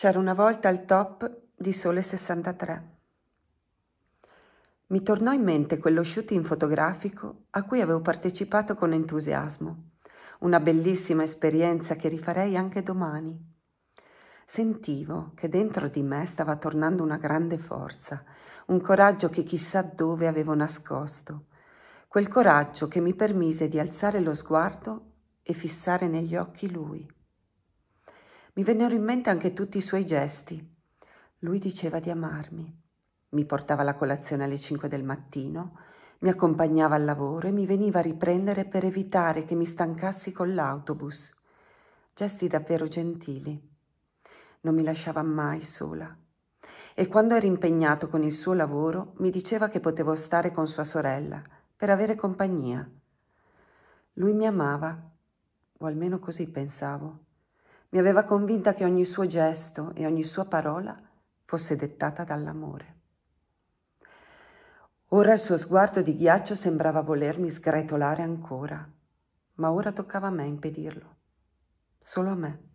C'era una volta il top di sole 63. Mi tornò in mente quello shooting fotografico a cui avevo partecipato con entusiasmo, una bellissima esperienza che rifarei anche domani. Sentivo che dentro di me stava tornando una grande forza, un coraggio che chissà dove avevo nascosto, quel coraggio che mi permise di alzare lo sguardo e fissare negli occhi lui. Mi vennero in mente anche tutti i suoi gesti. Lui diceva di amarmi. Mi portava la colazione alle 5 del mattino, mi accompagnava al lavoro e mi veniva a riprendere per evitare che mi stancassi con l'autobus. Gesti davvero gentili. Non mi lasciava mai sola. E quando era impegnato con il suo lavoro mi diceva che potevo stare con sua sorella per avere compagnia. Lui mi amava, o almeno così pensavo mi aveva convinta che ogni suo gesto e ogni sua parola fosse dettata dall'amore. Ora il suo sguardo di ghiaccio sembrava volermi sgretolare ancora, ma ora toccava a me impedirlo, solo a me.